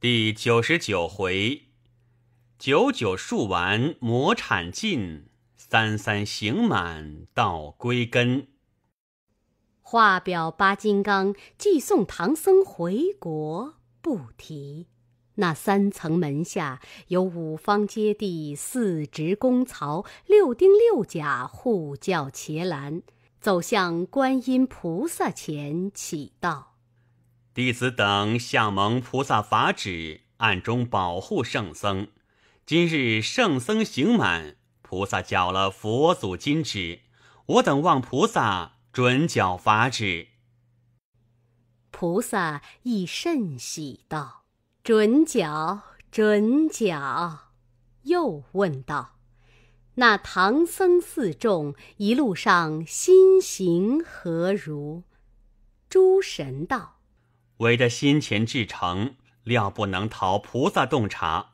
第九十九回，九九数完魔产尽，三三行满道归根。画表八金刚，即送唐僧回国。不提那三层门下有五方揭谛、四值功曹、六丁六甲护教伽蓝，走向观音菩萨前起道。弟子等向蒙菩萨法旨，暗中保护圣僧。今日圣僧刑满，菩萨缴了佛祖金旨，我等望菩萨准缴法旨。菩萨亦甚喜道：“准缴，准缴。”又问道：“那唐僧四众一路上心行何如？”诸神道。为的先前至诚，料不能逃菩萨洞察。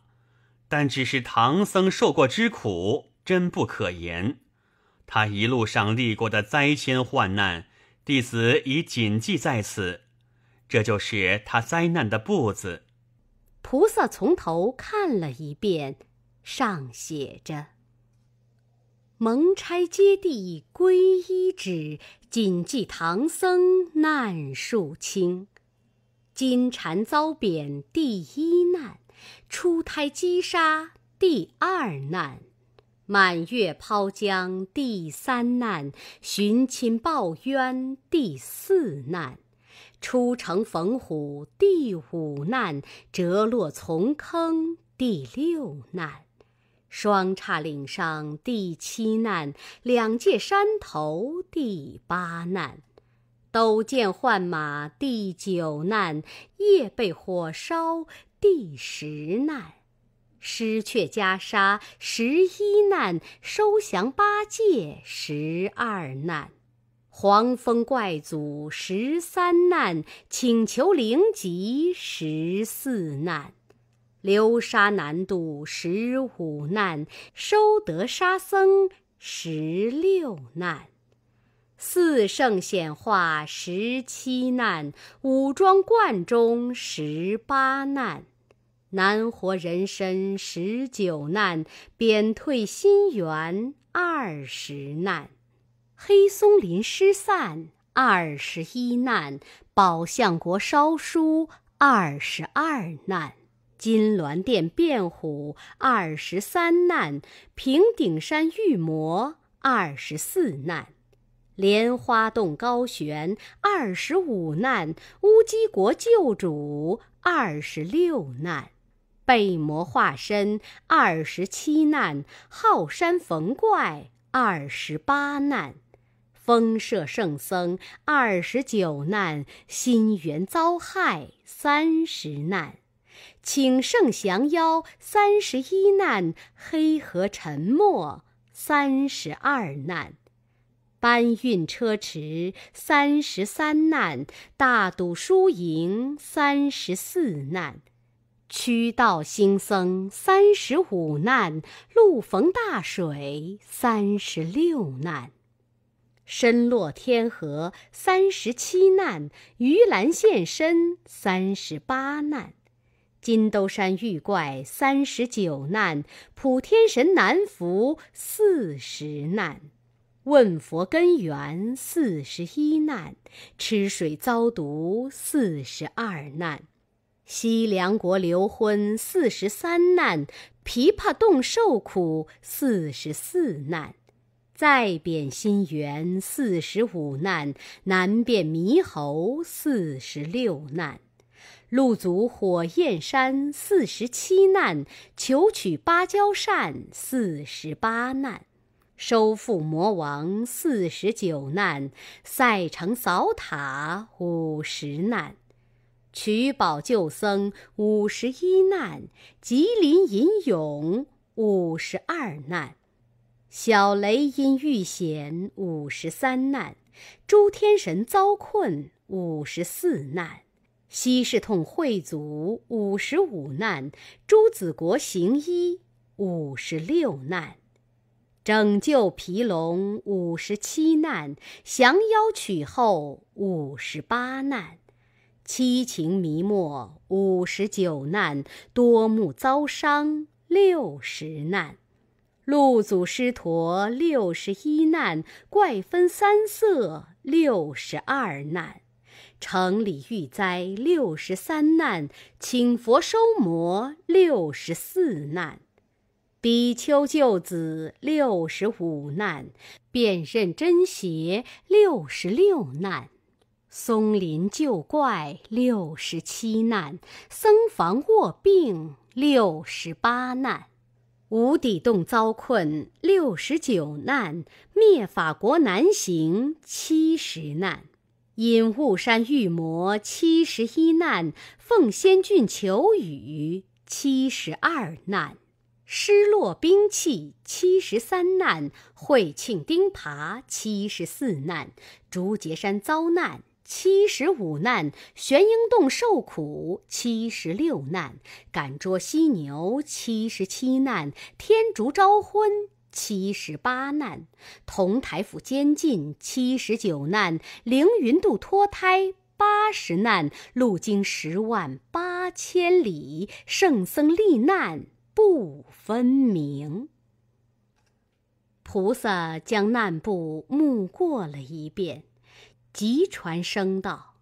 但只是唐僧受过之苦，真不可言。他一路上历过的灾迁患难，弟子已谨记在此。这就是他灾难的步子。菩萨从头看了一遍，上写着：“蒙差接地皈依旨，谨记唐僧难数清。”金蝉遭贬第一难，出胎击杀第二难，满月抛江第三难，寻亲报冤第四难，出城逢虎第五难，折落丛坑第六难，双叉岭上第七难，两界山头第八难。斗剑换马第九难，夜被火烧第十难，失却袈裟十一难，收降八戒十二难，黄风怪祖十三难，请求灵吉十四难，流沙难渡十五难，收得沙僧十六难。四圣显化十七难，五庄观中十八难，难活人身十九难，贬退心源二十难，黑松林失散二十一难，宝相国烧书二十二难，金銮殿变虎二十三难，平顶山遇魔二十四难。莲花洞高悬二十五难，乌鸡国救主二十六难，被魔化身二十七难，浩山逢怪二十八难，风摄圣僧二十九难，心猿遭害三十难，请圣降妖三十一难，黑河沉没三十二难。搬运车迟三十三难，大赌输赢三十四难，驱道兴僧三十五难，路逢大水三十六难，身落天河三十七难，鱼兰现身三十八难，金兜山遇怪三十九难，普天神难伏四十难。问佛根源四十一难，吃水遭毒四十二难，西凉国流婚四十三难，琵琶洞受苦四十四难，再贬新元四十五难，难辨猕猴四十六难，路阻火焰山四十七难，求取芭蕉扇四十八难。收复魔王四十九难，赛城扫塔五十难，取宝救僧五十一难，吉林吟咏五十二难，小雷音遇险五十三难，诸天神遭困五十四难，西世痛会祖五十五难，朱子国行医五十六难。拯救皮龙五十七难，降妖取后五十八难，七情迷莫五十九难，多目遭伤六十难，鹿祖师陀六十一难，怪分三色六十二难，城里遇灾六十三难，请佛收魔六十四难。比丘救子六十五难，辨认真邪六十六难，松林救怪六十七难，僧房卧病六十八难，无底洞遭困六十九难，灭法国难行七十难，因雾山遇魔七十一难，奉仙郡求雨七十二难。失落兵器七十三难，会庆钉耙七十四难，竹节山遭难七十五难，玄英洞受苦七十六难，赶捉犀牛七十七难，天竺招婚七十八难，同台府监禁七十九难，凌云渡脱胎八十难，路经十万八千里，圣僧历难。不分明。菩萨将难部目过了一遍，即传声道：“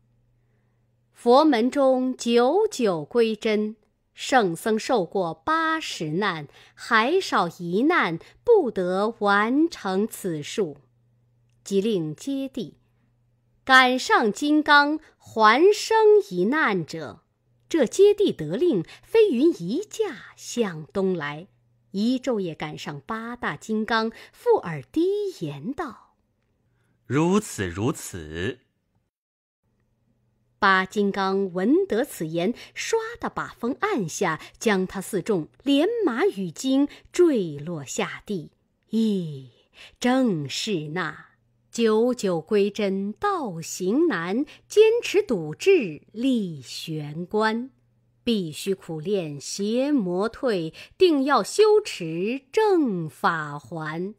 佛门中九九归真，圣僧受过八十难，还少一难，不得完成此术。”即令接地，赶上金刚，还生一难者。这接地得令，飞云一架向东来，一昼夜赶上八大金刚，附耳低言道：“如此如此。”八金刚闻得此言，唰的把风按下，将他四众连马与精坠落下地。咦，正是那。九九归真道行难，坚持笃志立玄关。必须苦练邪魔退，定要修持正法还。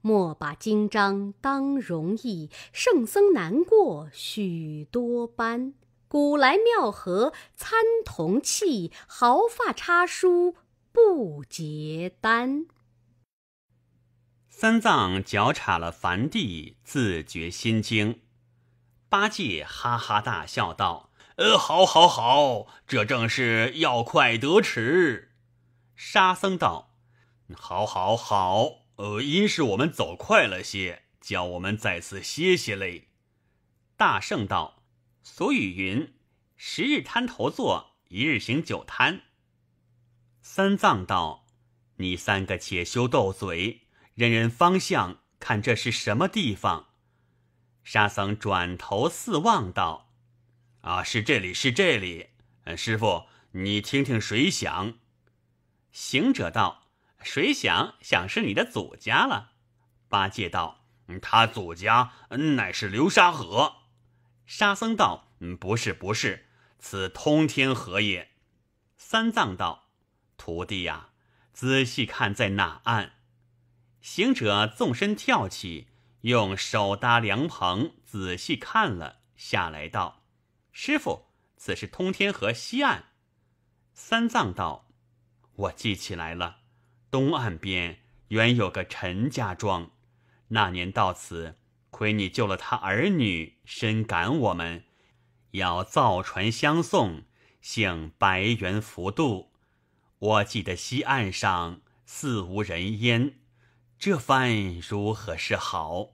莫把金章当容易，圣僧难过许多般。古来妙合参同契，毫发差疏不结丹。三藏脚插了梵地，自觉心惊。八戒哈哈大笑道：“呃，好，好，好，这正是要快得迟。”沙僧道：“好，好，好，呃，因是我们走快了些，叫我们在此歇歇嘞。”大圣道：“俗语云，十日滩头坐，一日行九滩。”三藏道：“你三个且休斗嘴。”认认方向，看这是什么地方。沙僧转头四望道：“啊，是这里，是这里。”师傅，你听听水响。行者道：“水响响是你的祖家了。”八戒道：“他祖家乃是流沙河。”沙僧道：“嗯，不是，不是，此通天河也。”三藏道：“徒弟呀，仔细看，在哪岸？”行者纵身跳起，用手搭凉棚，仔细看了下来，道：“师傅，此是通天河西岸。”三藏道：“我记起来了，东岸边原有个陈家庄。那年到此，亏你救了他儿女，深感我们，要造船相送，幸白猿，浮渡。我记得西岸上似无人烟。”这番如何是好？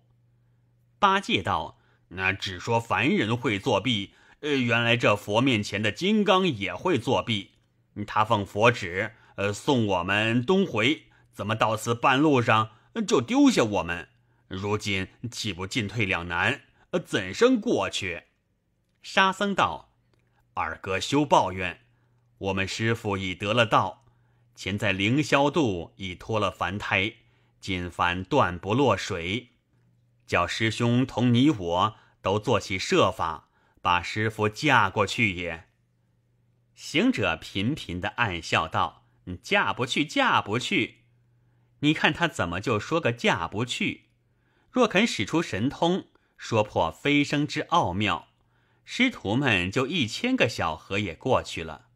八戒道：“那只说凡人会作弊，呃，原来这佛面前的金刚也会作弊。他奉佛旨，呃，送我们东回，怎么到此半路上就丢下我们？如今岂不进退两难？呃，怎生过去？”沙僧道：“二哥休抱怨，我们师傅已得了道，前在凌霄渡已脱了凡胎。”今番断不落水，叫师兄同你我都做起设法，把师傅嫁过去也。行者频频的暗笑道：“嫁不去，嫁不去！你看他怎么就说个嫁不去？若肯使出神通，说破飞升之奥妙，师徒们就一千个小河也过去了。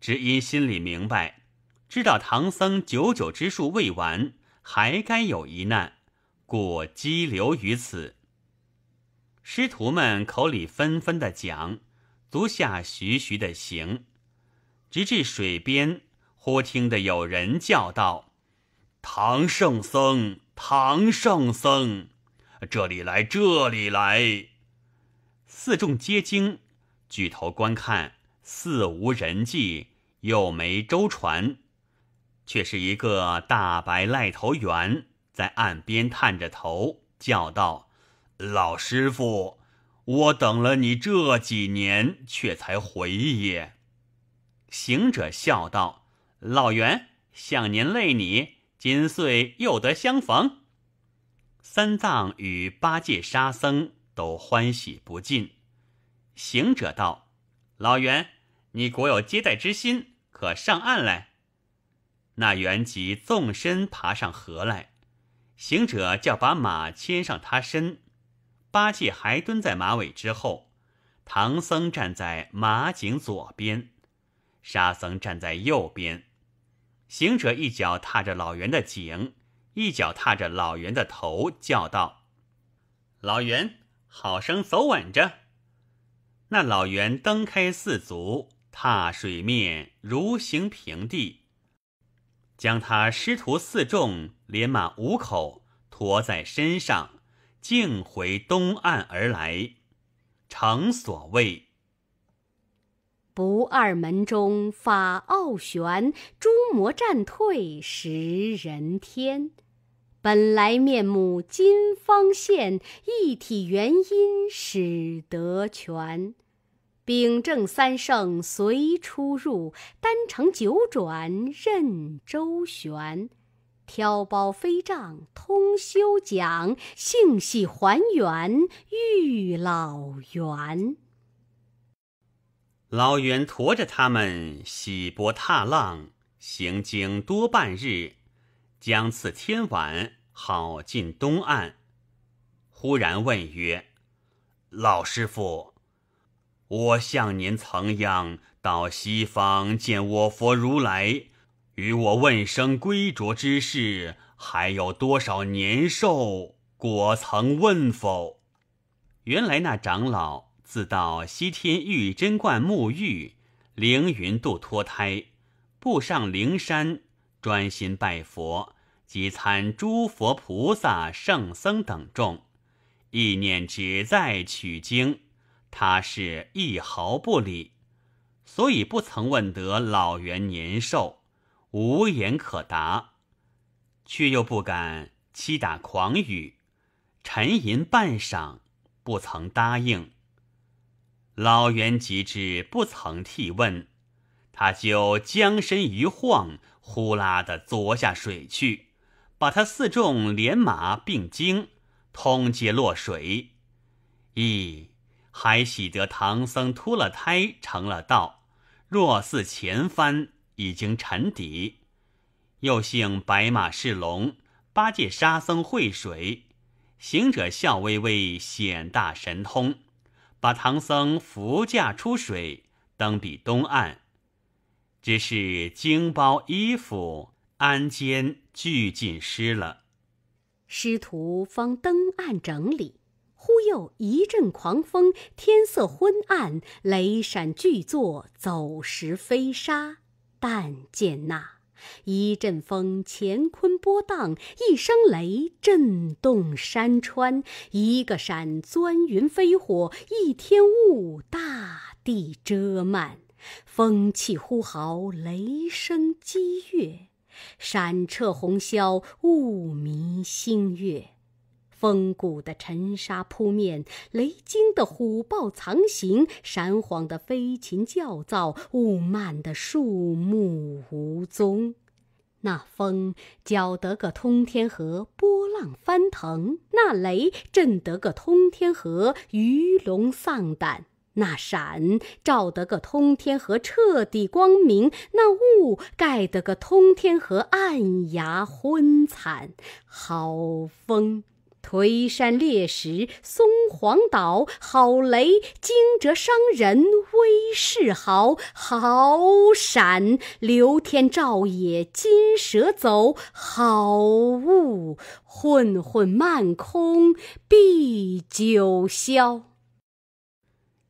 只因心里明白，知道唐僧九九之术未完。”还该有一难，故激留于此。师徒们口里纷纷的讲，足下徐徐的行，直至水边，忽听得有人叫道：“唐圣僧，唐圣僧，这里来，这里来！”四众皆惊，举头观看，似无人迹，又没舟船。却是一个大白赖头猿，在岸边探着头叫道：“老师傅，我等了你这几年，却才回也。”行者笑道：“老猿，向您累你，今岁又得相逢。”三藏与八戒、沙僧都欢喜不尽。行者道：“老猿，你果有接待之心，可上岸来。”那猿即纵身爬上河来，行者叫把马牵上他身，八戒还蹲在马尾之后，唐僧站在马颈左边，沙僧站在右边。行者一脚踏着老猿的颈，一脚踏着老猿的头，叫道：“老猿，好生走稳着。”那老猿蹬开四足，踏水面如行平地。将他师徒四众连马五口驮在身上，径回东岸而来。成所谓：“不二门中法奥玄，诸魔战退识人天。本来面目今方现，一体元因始得全。”秉正三圣随出入，丹城九转任周旋，挑包飞杖通修讲，性喜还原遇老猿。老猿驮着他们，喜波踏浪，行经多半日，将次天晚，好进东岸。忽然问曰：“老师傅。”我向您曾样到西方见我佛如来，与我问生归着之事，还有多少年寿？果曾问否？原来那长老自到西天玉贞观沐浴，凌云渡脱胎，步上灵山，专心拜佛，即参诸佛菩萨圣僧等众，意念只在取经。他是一毫不理，所以不曾问得老袁年寿，无言可答，却又不敢欺打狂语。沉吟半晌，不曾答应。老袁即至，不曾替问，他就将身一晃，呼啦的坐下水去，把他四众连马并经，通皆落水。一还喜得唐僧脱了胎成了道，若似前番已经沉底，又幸白马是龙，八戒沙僧会水，行者笑微微显大神通，把唐僧扶驾出水登彼东岸，只是经包衣服安肩俱尽湿了，师徒方登岸整理。忽又一阵狂风，天色昏暗，雷闪巨作，走石飞沙。但见那一阵风，乾坤波荡；一声雷，震动山川；一个闪，钻云飞火；一天雾，大地遮漫。风气呼号，雷声激越，闪彻红霄，雾迷星月。风谷的尘沙扑面，雷惊的虎豹藏形，闪晃的飞禽叫噪，雾漫的树木无踪。那风搅得个通天河波浪翻腾，那雷震得个通天河鱼龙丧胆，那闪照得个通天河彻底光明，那雾盖得个通天河暗哑昏惨。好风！推山裂石，松黄岛好雷惊蛰伤人，威势豪好闪，流天照野金蛇走，好雾混混漫空蔽九霄。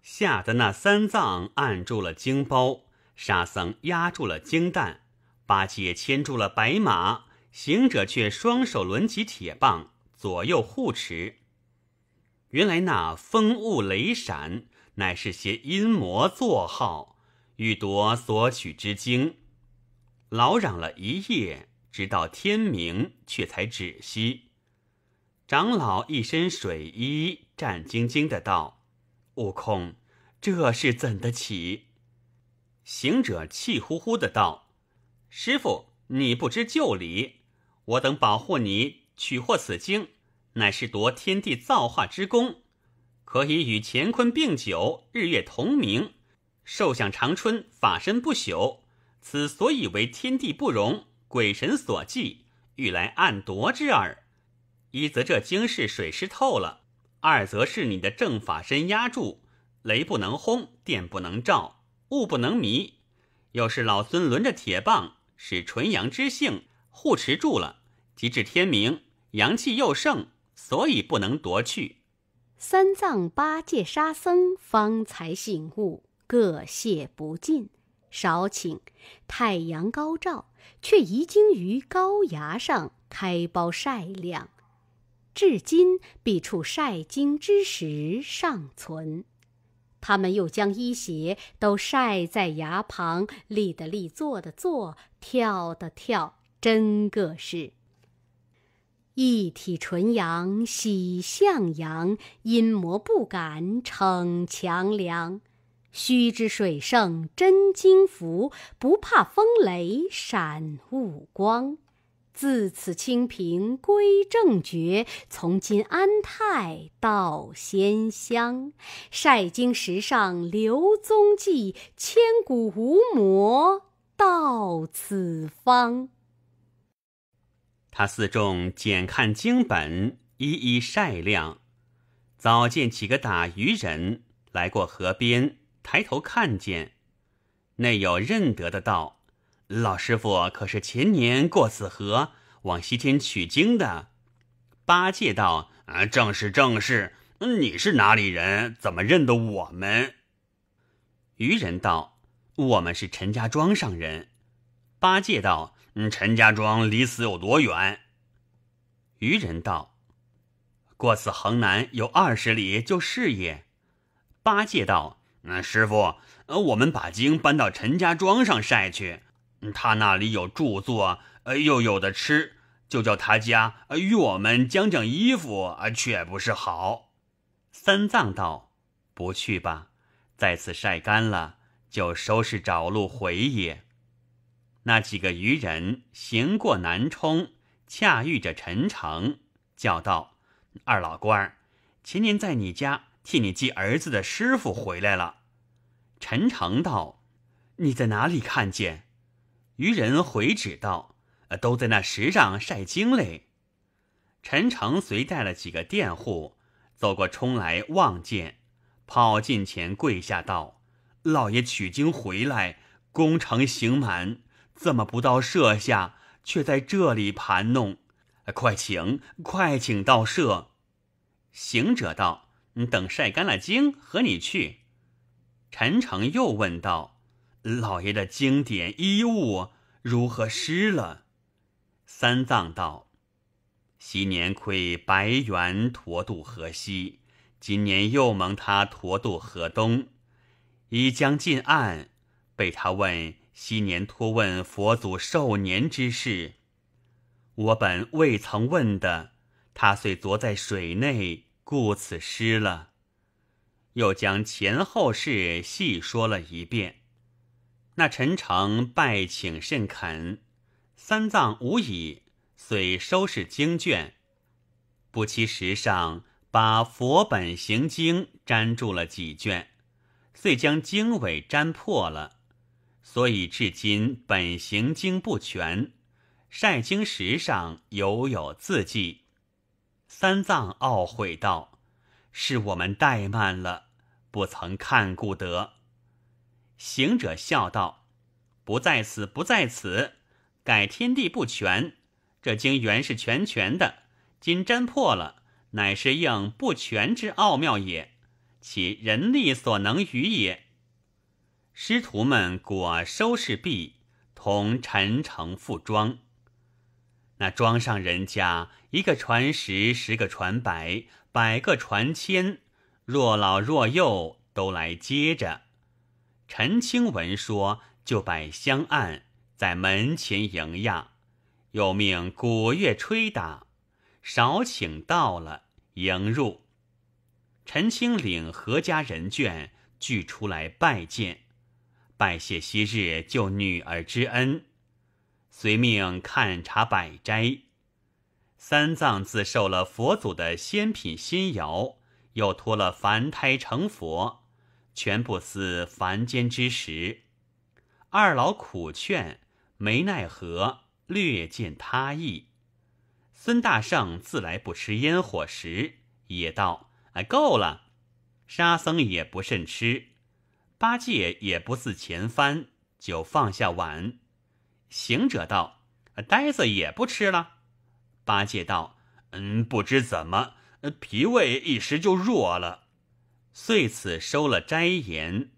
吓得那三藏按住了经包，沙僧压住了金蛋，八戒牵住了白马，行者却双手抡起铁棒。左右护持，原来那风雾雷闪，乃是些阴魔作号，欲夺所取之经。劳嚷了一夜，直到天明，却才止息。长老一身水衣，战兢兢的道：“悟空，这是怎的起？”行者气呼呼的道：“师傅，你不知旧礼，我等保护你取获此经。”乃是夺天地造化之功，可以与乾坤并久，日月同明，寿享长春，法身不朽。此所以为天地不容，鬼神所忌，欲来暗夺之耳。一则这经是水湿透了，二则是你的正法身压住，雷不能轰，电不能照，雾不能迷。又是老孙抡着铁棒，使纯阳之性护持住了。及至天明，阳气又盛。所以不能夺去。三藏、八戒、沙僧方才醒悟，各谢不尽。少顷，太阳高照，却遗经于高崖上开苞晒晾。至今，彼处晒经之时尚存。他们又将衣鞋都晒在崖旁，立的立，坐的坐，跳的跳，真个是。一体纯阳喜向阳，阴魔不敢逞强梁。须知水圣真经符，不怕风雷闪雾光。自此清平归正觉，从今安泰到仙乡。晒经石上留踪迹，千古无魔到此方。他四众检看经本，一一晒亮。早见几个打渔人来过河边，抬头看见，内有认得的道：“老师傅可是前年过此河往西天取经的？”八戒道：“啊，正是正是。你是哪里人？怎么认得我们？”渔人道：“我们是陈家庄上人。”八戒道。嗯，陈家庄离此有多远？渔人道：“过此横南有二十里，就是也。”八戒道：“那师傅，呃，我们把经搬到陈家庄上晒去，他那里有住坐，又有的吃，就叫他家与我们将将衣服啊，却不是好。”三藏道：“不去吧，在此晒干了，就收拾找路回也。”那几个渔人行过南充，恰遇着陈诚，叫道：“二老官儿，前年在你家替你寄儿子的师傅回来了。”陈诚道：“你在哪里看见？”渔人回指道：“都在那石上晒经嘞。”陈诚随带了几个佃户走过冲来望见，跑近前跪下道：“老爷取经回来，功成行满。”怎么不到舍下，却在这里盘弄？快请，快请到舍。行者道：“你等晒干了经，和你去。”陈诚又问道：“老爷的经典衣物如何湿了？”三藏道：“昔年亏白猿驮渡河西，今年又蒙他驮渡河东，已将近岸，被他问。”昔年托问佛祖寿年之事，我本未曾问的。他遂昨在水内，故此失了。又将前后事细说了一遍。那陈诚拜请甚恳，三藏无已，遂收拾经卷。不期石上把佛本行经粘住了几卷，遂将经尾粘破了。所以至今本行经不全，晒经石上犹有字迹。三藏懊悔道：“是我们怠慢了，不曾看顾得。”行者笑道：“不在此，不在此，盖天地不全，这经原是全全的，今真破了，乃是应不全之奥妙也，其人力所能与也。”师徒们果收拾毕，同陈诚复庄。那庄上人家，一个传十，十个传百，百个传千，若老若幼，都来接着。陈清文说：“就摆香案在门前迎呀，又命鼓乐吹打，少请到了，迎入。陈清领何家人眷俱出来拜见。”拜谢昔日救女儿之恩，随命看茶百斋。三藏自受了佛祖的仙品仙瑶，又脱了凡胎成佛，全不思凡间之时。二老苦劝，没奈何，略见他意。孙大圣自来不吃烟火食，也道：“哎，够了。”沙僧也不甚吃。八戒也不自前翻，就放下碗。行者道：“呆子也不吃了。”八戒道：“嗯，不知怎么，脾胃一时就弱了。”遂此收了斋言，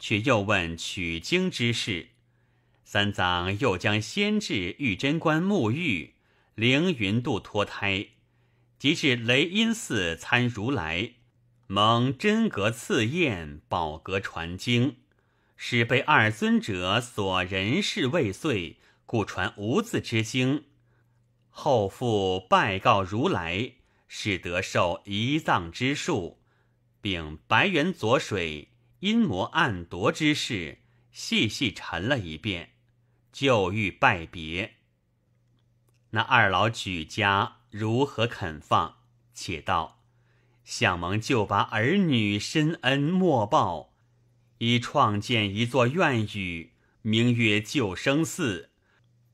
却又问取经之事。三藏又将先至玉贞观沐浴，凌云渡脱胎，即至雷音寺参如来。蒙真阁赐宴，宝阁传经，使被二尊者所人事未遂，故传无字之经。后复拜告如来，使得受遗藏之术，并白猿左水阴魔暗夺之事，细细陈了一遍，就欲拜别。那二老举家如何肯放？且道。向蒙就把儿女深恩莫报，以创建一座院宇，名曰救生寺，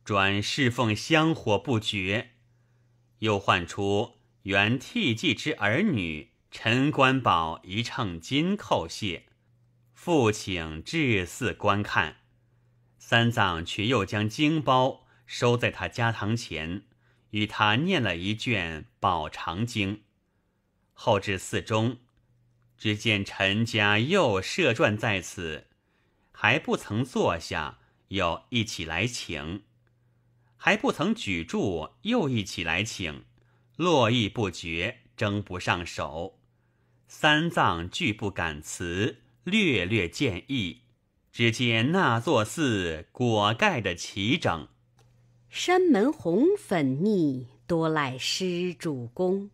转侍奉香火不绝。又唤出原替祭之儿女陈官宝一秤金叩谢，复请至寺观看。三藏却又将经包收在他家堂前，与他念了一卷宝长经。后至寺中，只见陈家又设转在此，还不曾坐下，又一起来请；还不曾举箸，又一起来请，络绎不绝，争不上手。三藏俱不敢辞，略略建议。只见那座寺果盖的齐整，山门红粉腻，多赖施主公。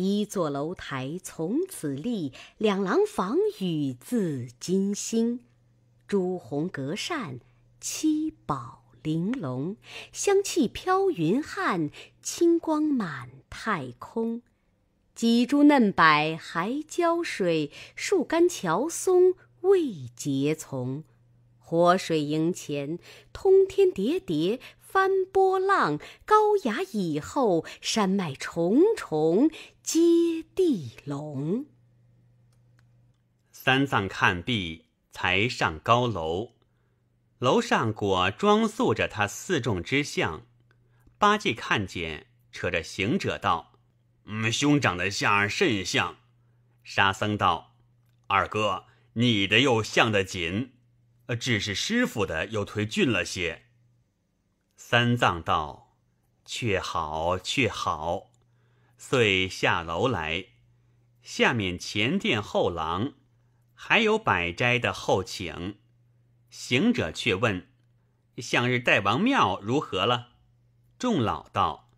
一座楼台从此立，两廊房宇自今兴。朱红隔扇，七宝玲珑，香气飘云汉，清光满太空。几株嫩柏还浇水，树干乔松未结丛。活水迎前，通天叠叠。翻波浪，高崖以后，山脉重重皆地龙。三藏看毕，才上高楼。楼上果装塑着他四众之像。八戒看见，扯着行者道：“我们兄长的像甚像。”沙僧道：“二哥，你的又像得紧，呃，只是师傅的又忒俊了些。”三藏道：“却好，却好。”遂下楼来，下面前殿后廊，还有百斋的后请。行者却问：“向日代王庙如何了？”众老道：“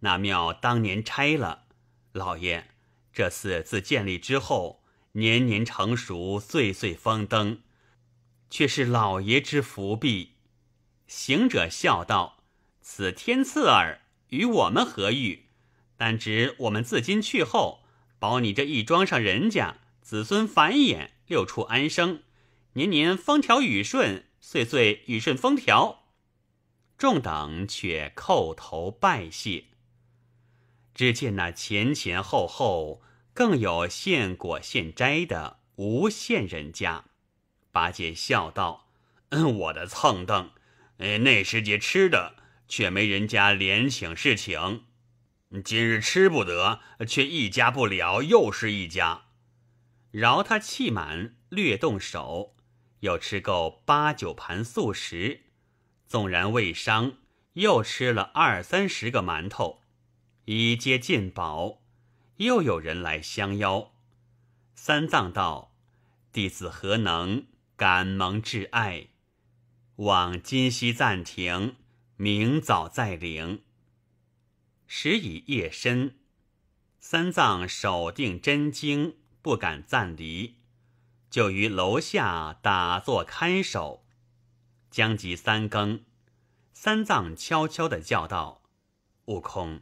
那庙当年拆了。老爷，这寺自建立之后，年年成熟，岁岁丰登，却是老爷之福庇。”行者笑道：“此天赐耳，与我们何欲？但只我们自今去后，保你这一庄上人家子孙繁衍，六处安生，年年风调雨顺，岁岁雨顺风调。”众等却叩头拜谢。只见那前前后后更有现果现摘的无限人家。八戒笑道：“嗯，我的蹭蹬！”哎，那时节吃的却没人家连请侍请，今日吃不得，却一家不了，又是一家。饶他气满，略动手，又吃够八九盘素食，纵然未伤，又吃了二三十个馒头，已皆尽饱。又有人来相邀，三藏道：“弟子何能，敢蒙挚爱。”往今夕暂停，明早再领。时已夜深，三藏守定真经，不敢暂离，就于楼下打坐看守。将及三更，三藏悄悄的叫道：“悟空，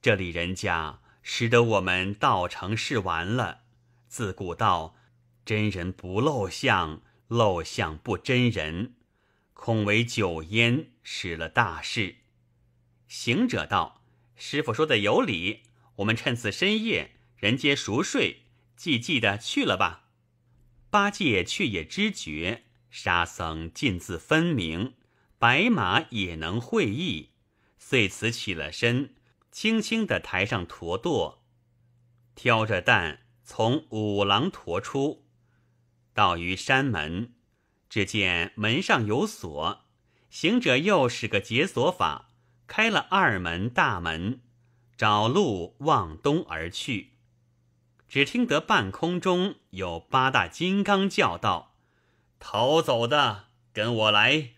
这里人家使得我们道成事完了。自古道，真人不露相，露相不真人。”恐为酒烟失了大事。行者道：“师傅说的有理，我们趁此深夜，人皆熟睡，寂寂的去了吧。”八戒却也知觉，沙僧尽自分明，白马也能会意，遂此起了身，轻轻的抬上驮垛，挑着担从五郎驮出，到于山门。只见门上有锁，行者又使个解锁法，开了二门大门，找路往东而去。只听得半空中有八大金刚叫道：“逃走的，跟我来！”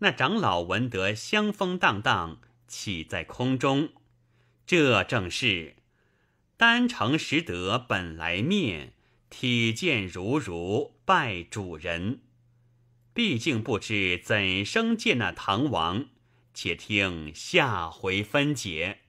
那长老闻得香风荡荡，起在空中。这正是丹城识得本来面，体见如如拜主人。毕竟不知怎生见那唐王，且听下回分解。